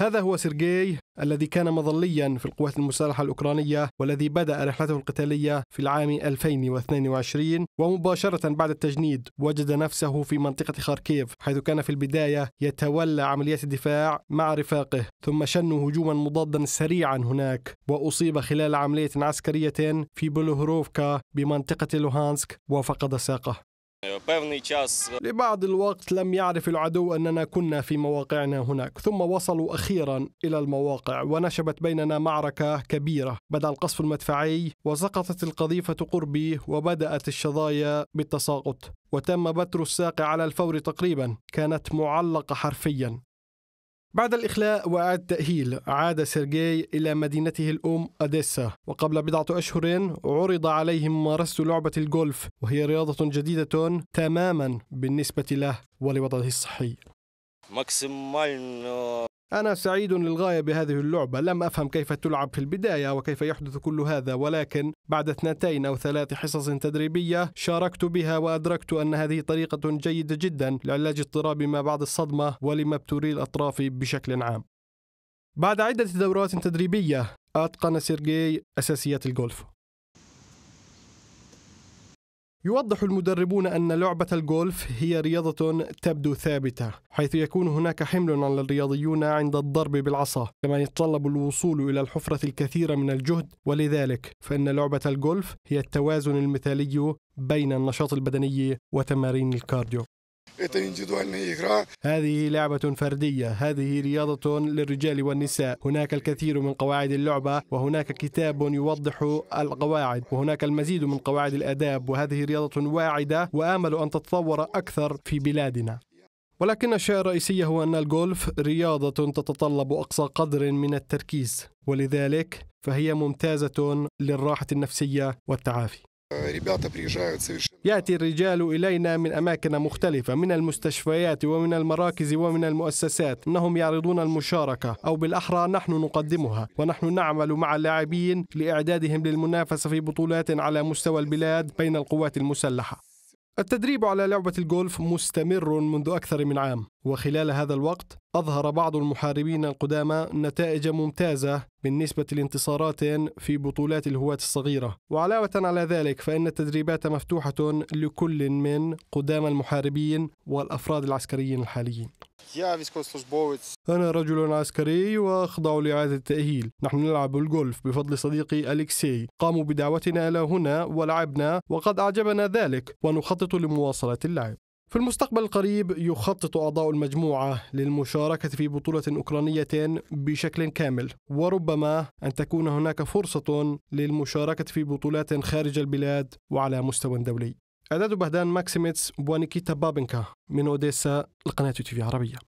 هذا هو سيرجي الذي كان مظليا في القوات المسلحة الأوكرانية والذي بدأ رحلته القتالية في العام 2022 ومباشرة بعد التجنيد وجد نفسه في منطقة خاركيف حيث كان في البداية يتولى عمليات الدفاع مع رفاقه ثم شنوا هجوما مضادا سريعا هناك وأصيب خلال عملية عسكرية في بلوهروفكا بمنطقة لوهانسك وفقد ساقه لبعض الوقت لم يعرف العدو أننا كنا في مواقعنا هناك ثم وصلوا أخيرا إلى المواقع ونشبت بيننا معركة كبيرة بدأ القصف المدفعي وسقطت القذيفة قربي وبدأت الشظايا بالتساقط وتم بتر الساق على الفور تقريبا كانت معلقة حرفيا بعد الإخلاء وعاد تأهيل عاد سيرجي إلى مدينته الأم أديسا وقبل بضعة أشهر عرض عليه ممارسة لعبة الجولف وهي رياضة جديدة تماما بالنسبة له ولوضعه الصحي أنا سعيد للغاية بهذه اللعبة، لم أفهم كيف تلعب في البداية وكيف يحدث كل هذا، ولكن بعد اثنتين أو ثلاث حصص تدريبية شاركت بها وأدركت أن هذه طريقة جيدة جدا لعلاج اضطراب ما بعد الصدمة ولمبتوري الأطراف بشكل عام. بعد عدة دورات تدريبية أتقن سيرجي أساسيات الجولف يوضح المدربون أن لعبة الجولف هي رياضة تبدو ثابتة، حيث يكون هناك حمل على الرياضيون عند الضرب بالعصا، كما يتطلب الوصول إلى الحفرة الكثير من الجهد، ولذلك فإن لعبة الجولف هي التوازن المثالي بين النشاط البدني وتمارين الكارديو. هذه لعبة فردية هذه رياضة للرجال والنساء هناك الكثير من قواعد اللعبة وهناك كتاب يوضح القواعد وهناك المزيد من قواعد الأداب وهذه رياضة واعدة وآمل أن تتطور أكثر في بلادنا ولكن الشيء الرئيسي هو أن الجولف رياضة تتطلب أقصى قدر من التركيز ولذلك فهي ممتازة للراحة النفسية والتعافي ياتي الرجال الينا من اماكن مختلفه من المستشفيات ومن المراكز ومن المؤسسات انهم يعرضون المشاركه او بالاحرى نحن نقدمها ونحن نعمل مع اللاعبين لاعدادهم للمنافسه في بطولات على مستوى البلاد بين القوات المسلحه التدريب على لعبة الجولف مستمر منذ أكثر من عام، وخلال هذا الوقت أظهر بعض المحاربين القدامى نتائج ممتازة بالنسبة لانتصارات في بطولات الهواة الصغيرة، وعلاوة على ذلك فإن التدريبات مفتوحة لكل من قدام المحاربين والأفراد العسكريين الحاليين. أنا رجل عسكري وأخضع لإعادة التأهيل نحن نلعب الجولف بفضل صديقي أليكسي قاموا بدعوتنا إلى هنا ولعبنا وقد أعجبنا ذلك ونخطط لمواصلة اللعب في المستقبل القريب يخطط أعضاء المجموعة للمشاركة في بطولة أوكرانية بشكل كامل وربما أن تكون هناك فرصة للمشاركة في بطولات خارج البلاد وعلى مستوى دولي إعداد بهدان ماكسيميتس ونيكيتا بابنكا من أوديسا لقناة تي في عربية